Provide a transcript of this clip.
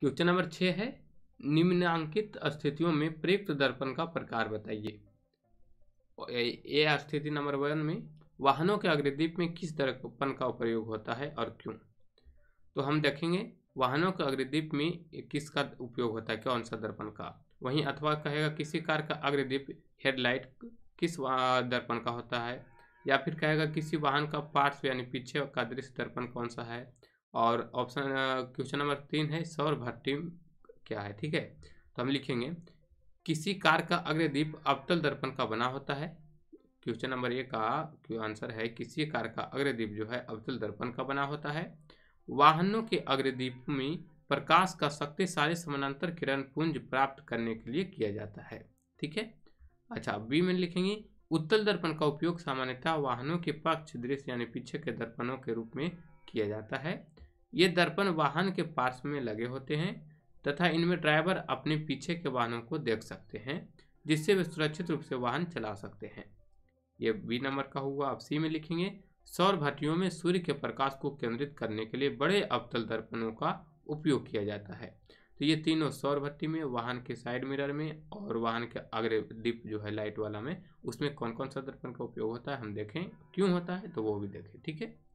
question number छः है निम्नांकित स्थितियों में प्रयुक्त दर्पण का प्रकार बताइए ए स्थिति नंबर वन में वाहनों के अग्रदीप में किस दर्पण का प्रयोग होता है और क्यों तो हम देखेंगे वाहनों के अग्रदीप में किसका उपयोग होता है कौन सा दर्पण का वहीं अथवा कहेगा किसी कार का अग्रदीप हेडलाइट किस दर्पण का होता है या फिर कहेगा किसी वाहन का पार्ट्स यानी पीछे का दृश्य दर्पण कौन सा है और ऑप्शन क्वेश्चन नंबर तीन है सौर भट्टी क्या है ठीक है तो हम लिखेंगे किसी कार का अग्रदीप अवतल दर्पण का बना होता है क्वेश्चन नंबर एक का आंसर है किसी कार का अग्रदीप जो है अवतल दर्पण का बना होता है वाहनों के अग्रदीप में प्रकाश का शक्तिशाली समानांतर किरण पुंज प्राप्त करने के लिए किया जाता है ठीक है अच्छा बी में लिखेंगे उत्तल दर्पण का उपयोग सामान्यतः वाहनों के पक्ष दृश्य यानी पीछे के दर्पणों के रूप में किया जाता है ये दर्पण वाहन के पार्श्व में लगे होते हैं तथा इनमें ड्राइवर अपने पीछे के वाहनों को देख सकते हैं जिससे वे सुरक्षित रूप से वाहन चला सकते हैं ये बी नंबर का हुआ आप सी में लिखेंगे सौर भट्टियों में सूर्य के प्रकाश को केंद्रित करने के लिए बड़े अवतल दर्पणों का उपयोग किया जाता है तो ये तीनों सौर भट्टी में वाहन के साइड मिरर में और वाहन के अग्रे दीप जो है लाइट वाला में उसमें कौन कौन सा दर्पण का उपयोग होता है हम देखें क्यों होता है तो वो भी देखें ठीक है